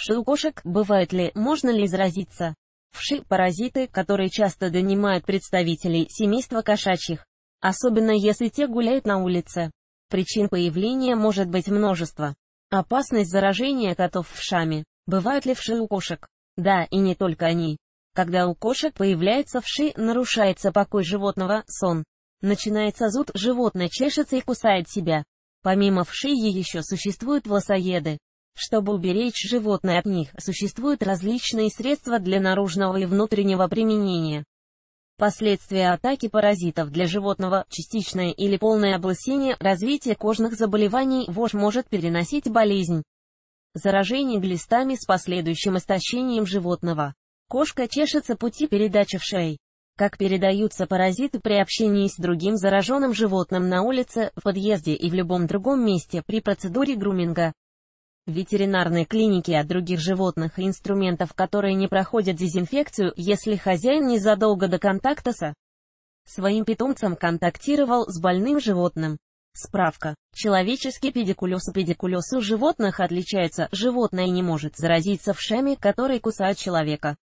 вши у кошек, бывает ли, можно ли заразиться? Вши – паразиты, которые часто донимают представителей семейства кошачьих, особенно если те гуляют на улице. Причин появления может быть множество. Опасность заражения котов вшами. Бывают ли вши у кошек? Да, и не только они. Когда у кошек появляется вши, нарушается покой животного, сон. Начинается зуд, животное чешется и кусает себя. Помимо вши еще существуют власоеды. Чтобы уберечь животное от них, существуют различные средства для наружного и внутреннего применения. Последствия атаки паразитов для животного, частичное или полное облысение, развитие кожных заболеваний, вож может переносить болезнь. Заражение глистами с последующим истощением животного. Кошка чешется пути передачи в шее. Как передаются паразиты при общении с другим зараженным животным на улице, в подъезде и в любом другом месте при процедуре груминга ветеринарной клиники от других животных и инструментов, которые не проходят дезинфекцию, если хозяин незадолго до контакта со своим питомцем контактировал с больным животным. Справка. Человеческий педикулез и педикулез у животных отличается, животное не может заразиться вшами, которые кусают человека.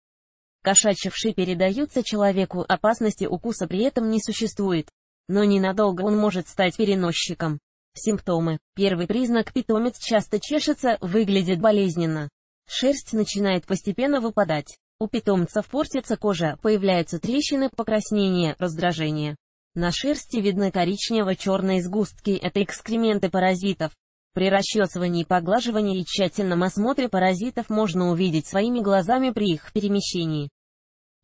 Кошачьи вши передаются человеку, опасности укуса при этом не существует. Но ненадолго он может стать переносчиком. Симптомы. Первый признак питомец часто чешется, выглядит болезненно. Шерсть начинает постепенно выпадать. У питомцев портится кожа, появляются трещины, покраснение, раздражение. На шерсти видны коричнево-черные сгустки, это экскременты паразитов. При расчесывании, поглаживании и тщательном осмотре паразитов можно увидеть своими глазами при их перемещении.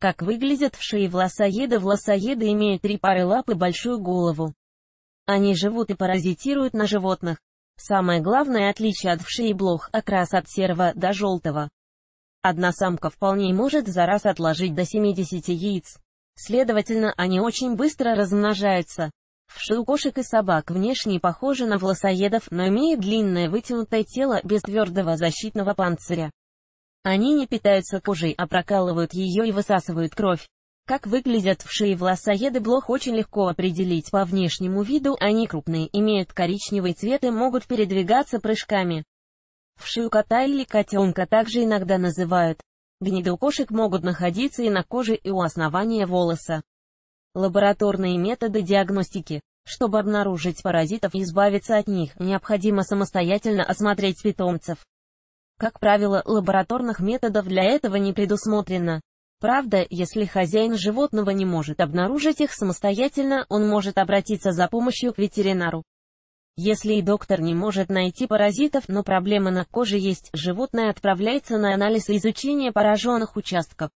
Как выглядят вши и власоеды? Власоеды имеют три пары лап и большую голову. Они живут и паразитируют на животных. Самое главное отличие от вши и блох – окрас от серого до желтого. Одна самка вполне может за раз отложить до 70 яиц. Следовательно, они очень быстро размножаются. Вши у кошек и собак внешне похожи на власоедов, но имеют длинное вытянутое тело без твердого защитного панциря. Они не питаются кожей, а прокалывают ее и высасывают кровь. Как выглядят вши и волосоеды блох очень легко определить по внешнему виду, они крупные, имеют коричневый цвет и могут передвигаться прыжками. Вши у кота или котенка также иногда называют. Гниды у кошек могут находиться и на коже, и у основания волоса. Лабораторные методы диагностики. Чтобы обнаружить паразитов и избавиться от них, необходимо самостоятельно осмотреть питомцев. Как правило, лабораторных методов для этого не предусмотрено. Правда, если хозяин животного не может обнаружить их самостоятельно, он может обратиться за помощью к ветеринару. Если и доктор не может найти паразитов, но проблемы на коже есть, животное отправляется на анализ и изучение пораженных участков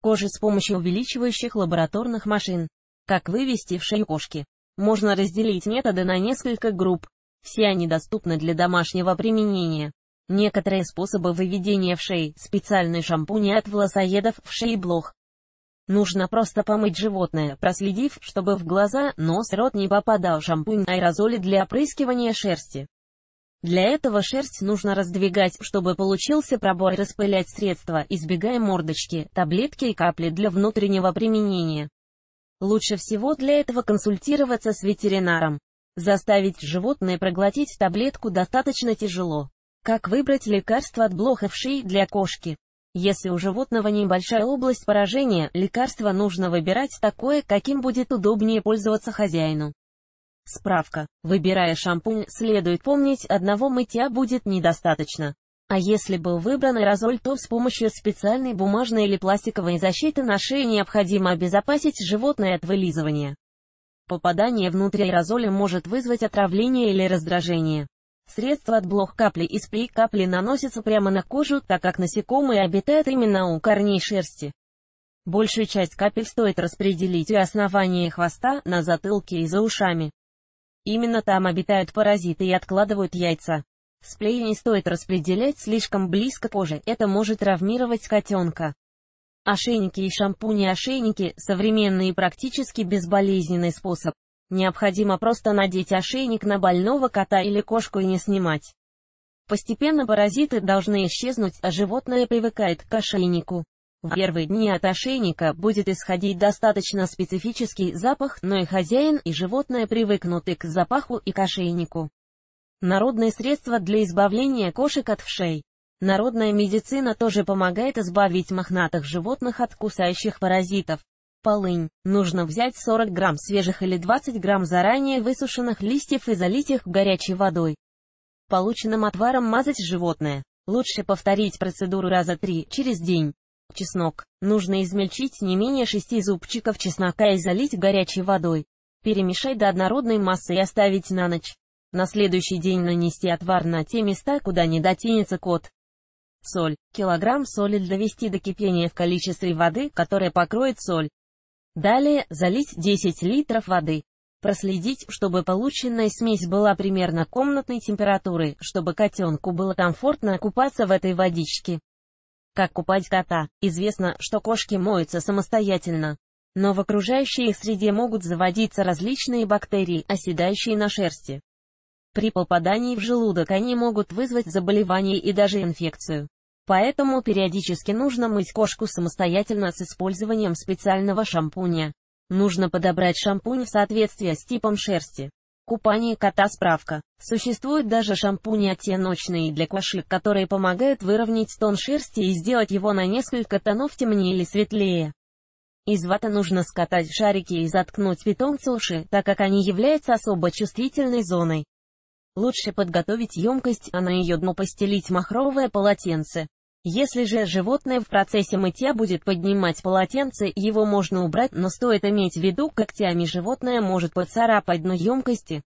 кожи с помощью увеличивающих лабораторных машин. Как вывести в шею кошки? Можно разделить методы на несколько групп. Все они доступны для домашнего применения. Некоторые способы выведения в шеи – специальный шампунь от волосоедов в шее блох. Нужно просто помыть животное, проследив, чтобы в глаза, нос, рот не попадал шампунь аэрозоли для опрыскивания шерсти. Для этого шерсть нужно раздвигать, чтобы получился пробор распылять средства, избегая мордочки, таблетки и капли для внутреннего применения. Лучше всего для этого консультироваться с ветеринаром. Заставить животное проглотить таблетку достаточно тяжело. Как выбрать лекарство от блохов для кошки? Если у животного небольшая область поражения, лекарство нужно выбирать такое, каким будет удобнее пользоваться хозяину. Справка. Выбирая шампунь, следует помнить, одного мытья будет недостаточно. А если был выбран аэрозоль, то с помощью специальной бумажной или пластиковой защиты на шее необходимо обезопасить животное от вылизывания. Попадание внутрь аэрозоля может вызвать отравление или раздражение. Средство от блох капли и сплей капли наносится прямо на кожу, так как насекомые обитают именно у корней шерсти. Большую часть капель стоит распределить у основания хвоста, на затылке и за ушами. Именно там обитают паразиты и откладывают яйца. Сплей не стоит распределять слишком близко кожи, это может травмировать котенка. Ошейники и шампуни-ошейники – современный и практически безболезненный способ. Необходимо просто надеть ошейник на больного кота или кошку и не снимать. Постепенно паразиты должны исчезнуть, а животное привыкает к ошейнику. В первые дни от ошейника будет исходить достаточно специфический запах, но и хозяин, и животное привыкнуты к запаху, и к ошейнику. Народные средства для избавления кошек от вшей. Народная медицина тоже помогает избавить мохнатых животных от кусающих паразитов полынь. Нужно взять 40 грамм свежих или 20 грамм заранее высушенных листьев и залить их горячей водой. Полученным отваром мазать животное. Лучше повторить процедуру раза 3 через день. Чеснок. Нужно измельчить не менее 6 зубчиков чеснока и залить горячей водой. Перемешать до однородной массы и оставить на ночь. На следующий день нанести отвар на те места, куда не дотянется кот. Соль. Килограмм соли довести до кипения в количестве воды, которая покроет соль. Далее залить 10 литров воды. Проследить, чтобы полученная смесь была примерно комнатной температуры, чтобы котенку было комфортно купаться в этой водичке. Как купать кота? Известно, что кошки моются самостоятельно. Но в окружающей их среде могут заводиться различные бактерии, оседающие на шерсти. При попадании в желудок они могут вызвать заболевание и даже инфекцию. Поэтому периодически нужно мыть кошку самостоятельно с использованием специального шампуня. Нужно подобрать шампунь в соответствии с типом шерсти. Купание кота справка. Существуют даже шампуни оттеночные для кошек, которые помогают выровнять тон шерсти и сделать его на несколько тонов темнее или светлее. Из ваты нужно скатать шарики и заткнуть питомцу уши, так как они являются особо чувствительной зоной. Лучше подготовить емкость, а на ее дно постелить махровое полотенце. Если же животное в процессе мытья будет поднимать полотенце, его можно убрать, но стоит иметь в виду, когтями животное может поцарапать дно емкости.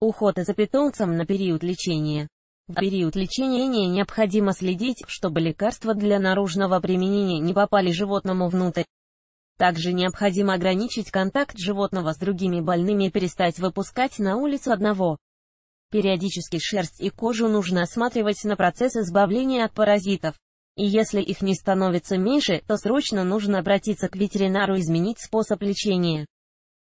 Уход за питомцем на период лечения. В период лечения необходимо следить, чтобы лекарства для наружного применения не попали животному внутрь. Также необходимо ограничить контакт животного с другими больными и перестать выпускать на улицу одного. Периодически шерсть и кожу нужно осматривать на процесс избавления от паразитов. И если их не становится меньше, то срочно нужно обратиться к ветеринару и изменить способ лечения.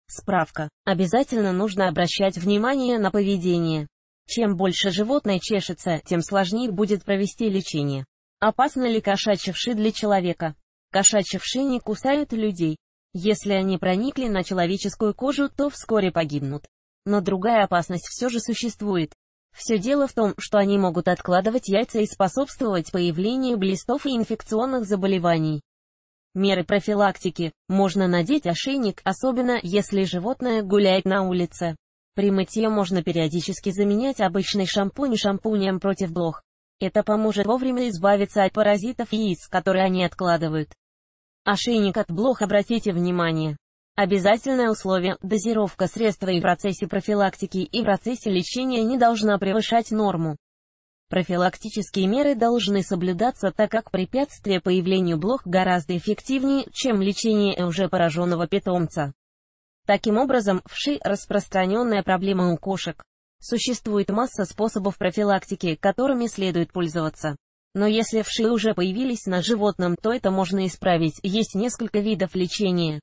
Справка. Обязательно нужно обращать внимание на поведение. Чем больше животное чешется, тем сложнее будет провести лечение. Опасны ли кошачьи вши для человека? Кошачьи вши не кусают людей. Если они проникли на человеческую кожу, то вскоре погибнут. Но другая опасность все же существует. Все дело в том, что они могут откладывать яйца и способствовать появлению блистов и инфекционных заболеваний. Меры профилактики. Можно надеть ошейник, особенно если животное гуляет на улице. При мытье можно периодически заменять обычный шампунь шампунем против блох. Это поможет вовремя избавиться от паразитов яиц, которые они откладывают. Ошейник от блох обратите внимание. Обязательное условие – дозировка средства и в процессе профилактики и в процессе лечения не должна превышать норму. Профилактические меры должны соблюдаться, так как препятствие появлению блох гораздо эффективнее, чем лечение уже пораженного питомца. Таким образом, вши – распространенная проблема у кошек. Существует масса способов профилактики, которыми следует пользоваться. Но если вши уже появились на животном, то это можно исправить. Есть несколько видов лечения.